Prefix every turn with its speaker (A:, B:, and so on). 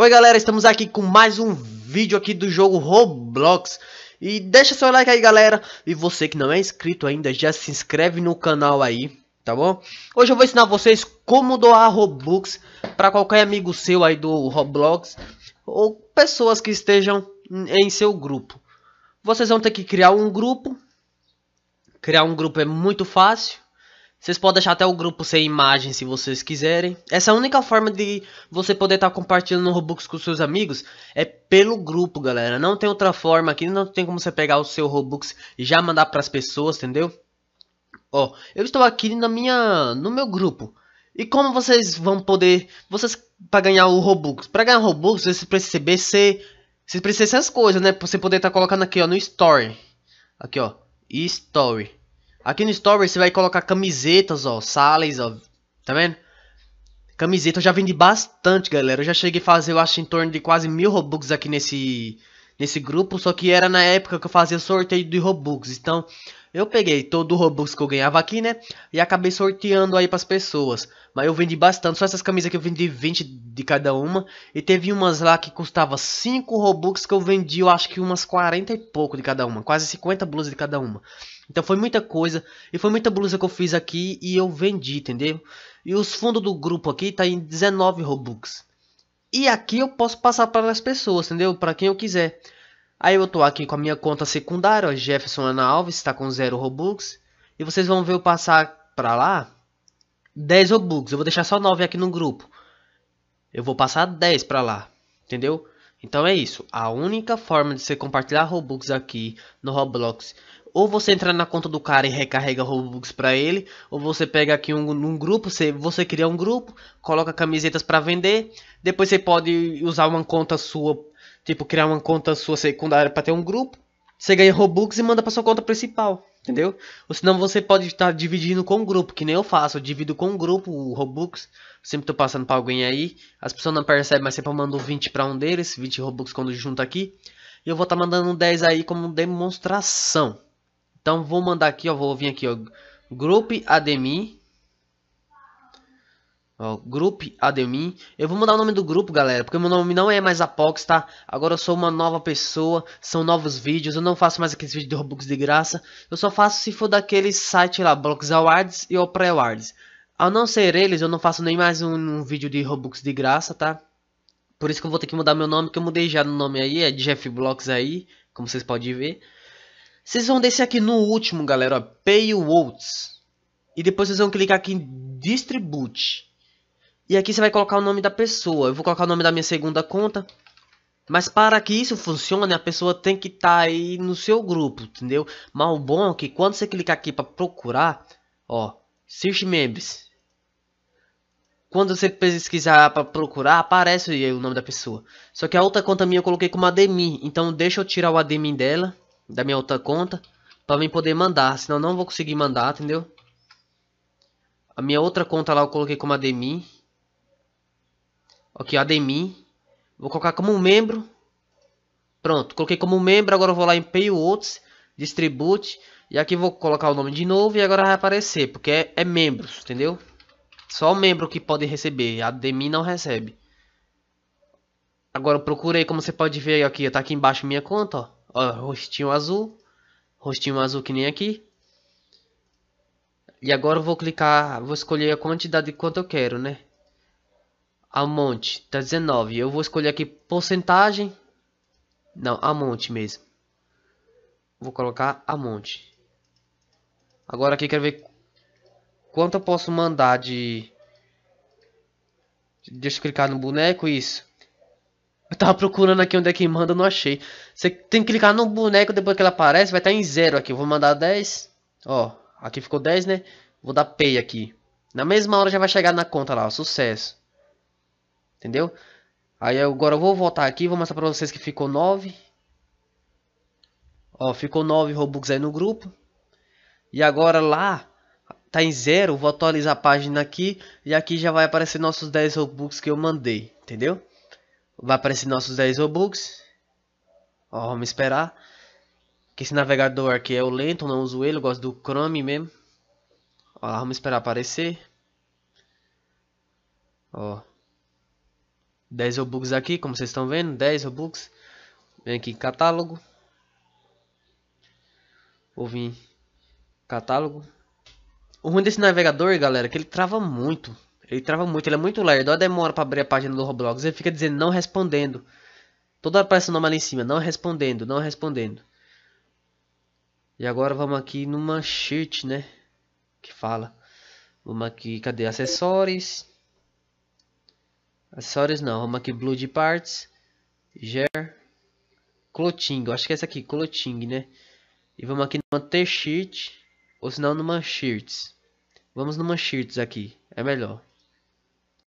A: Oi galera, estamos aqui com mais um vídeo aqui do jogo Roblox E deixa seu like aí galera E você que não é inscrito ainda, já se inscreve no canal aí, tá bom? Hoje eu vou ensinar vocês como doar Robux para qualquer amigo seu aí do Roblox Ou pessoas que estejam em seu grupo Vocês vão ter que criar um grupo Criar um grupo é muito fácil vocês podem deixar até o grupo sem imagem se vocês quiserem. Essa é a única forma de você poder estar tá compartilhando o Robux com seus amigos é pelo grupo, galera. Não tem outra forma aqui, não tem como você pegar o seu Robux e já mandar para as pessoas, entendeu? Ó, eu estou aqui na minha no meu grupo. E como vocês vão poder, vocês para ganhar o Robux, para ganhar Robux, vocês precisam ser vocês precisam essas coisas, né? Pra você poder estar tá colocando aqui, ó, no story. Aqui, ó, story. Aqui no store você vai colocar camisetas, ó, sales, ó, tá vendo? Camiseta eu já vendi bastante, galera. Eu já cheguei a fazer, eu acho, em torno de quase mil Robux aqui nesse nesse grupo, só que era na época que eu fazia sorteio de Robux. Então, eu peguei todo o Robux que eu ganhava aqui, né? E acabei sorteando aí pras pessoas. Mas eu vendi bastante, só essas camisas que eu vendi 20 de cada uma. E teve umas lá que custava 5 Robux que eu vendi, eu acho que umas 40 e pouco de cada uma. Quase 50 blusas de cada uma. Então foi muita coisa. E foi muita blusa que eu fiz aqui e eu vendi, entendeu? E os fundos do grupo aqui tá em 19 Robux. E aqui eu posso passar para as pessoas, entendeu? Para quem eu quiser. Aí eu tô aqui com a minha conta secundária, ó, Jefferson Ana Alves, está com 0 Robux. E vocês vão ver eu passar para lá 10 Robux. Eu vou deixar só 9 aqui no grupo. Eu vou passar 10 para lá, entendeu? Então é isso. A única forma de você compartilhar Robux aqui no Roblox ou você entra na conta do cara e recarrega Robux para ele, ou você pega aqui um, um grupo, você, você cria um grupo, coloca camisetas para vender, depois você pode usar uma conta sua, tipo criar uma conta sua secundária para ter um grupo, você ganha Robux e manda para sua conta principal entendeu? Ou senão você pode estar dividindo com o grupo, que nem eu faço, eu divido com o grupo o Robux, sempre tô passando para alguém aí, as pessoas não percebem, mas sempre eu mando 20 para um deles, 20 Robux quando junta aqui, e eu vou estar tá mandando 10 aí como demonstração. Então vou mandar aqui, ó, vou vir aqui, ó, grupo admin, Ó, grupo Ademir. Eu vou mudar o nome do grupo, galera, porque meu nome não é mais Apox, tá? Agora eu sou uma nova pessoa, são novos vídeos, eu não faço mais aqueles vídeos de Robux de graça. Eu só faço se for daquele site lá, Blocks Awards e Opre Awards. Ao não ser eles, eu não faço nem mais um, um vídeo de Robux de graça, tá? Por isso que eu vou ter que mudar meu nome, que eu mudei já no nome aí, é Jeff Blocks aí, como vocês podem ver. Vocês vão descer aqui no último, galera, ó, Paywalls. E depois vocês vão clicar aqui em Distribute. E aqui você vai colocar o nome da pessoa. Eu vou colocar o nome da minha segunda conta. Mas para que isso funcione, a pessoa tem que estar tá aí no seu grupo, entendeu? Mas o bom é que quando você clicar aqui para procurar, ó, Search Members. Quando você pesquisar para procurar, aparece aí o nome da pessoa. Só que a outra conta minha eu coloquei como admin. Então deixa eu tirar o admin dela, da minha outra conta, para mim poder mandar. Senão não vou conseguir mandar, entendeu? A minha outra conta lá eu coloquei como admin. Aqui, admin. Vou colocar como membro. Pronto, coloquei como membro. Agora vou lá em Payouts, Distribute. E aqui vou colocar o nome de novo e agora vai aparecer, porque é, é membros, entendeu? Só o membro que pode receber, admin não recebe. Agora procurei, como você pode ver aqui, tá aqui embaixo minha conta, ó. ó rostinho azul, rostinho azul que nem aqui. E agora eu vou clicar, vou escolher a quantidade de quanto eu quero, né? Amonte, tá 19. Eu vou escolher aqui porcentagem. Não, Amonte mesmo. Vou colocar Amonte. Agora aqui quero ver quanto eu posso mandar de... Deixa eu clicar no boneco, isso. Eu tava procurando aqui onde é que manda, não achei. Você tem que clicar no boneco depois que ele aparece, vai estar tá em zero aqui. Eu vou mandar 10. Ó, aqui ficou 10, né? Vou dar pay aqui. Na mesma hora já vai chegar na conta lá, ó, sucesso. Entendeu? Aí agora eu vou voltar aqui, vou mostrar pra vocês que ficou 9. Ó, ficou 9 Robux aí no grupo. E agora lá, tá em zero, vou atualizar a página aqui. E aqui já vai aparecer nossos 10 Robux que eu mandei, entendeu? Vai aparecer nossos 10 Robux. Ó, vamos esperar. Que esse navegador aqui é o lento, não uso ele, eu gosto do Chrome mesmo. Ó, vamos esperar aparecer. Ó, 10 Robux aqui, como vocês estão vendo, 10 Robux. Vem aqui em catálogo. Vou vir catálogo. O ruim desse navegador, galera, é que ele trava muito. Ele trava muito, ele é muito lerdo. Olha demora para abrir a página do Roblox. Ele fica dizendo não respondendo. Toda hora aparece o nome ali em cima. Não respondendo, não respondendo. E agora vamos aqui numa sheet, né? Que fala. Vamos aqui, cadê? Acessórios. Acessórios não. Vamos aqui, Blood Parts. Ger. Clothing. Acho que é essa aqui, Clothing, né? E vamos aqui numa T-Shirt. Ou senão não, numa Shirts. Vamos numa Shirts aqui. É melhor.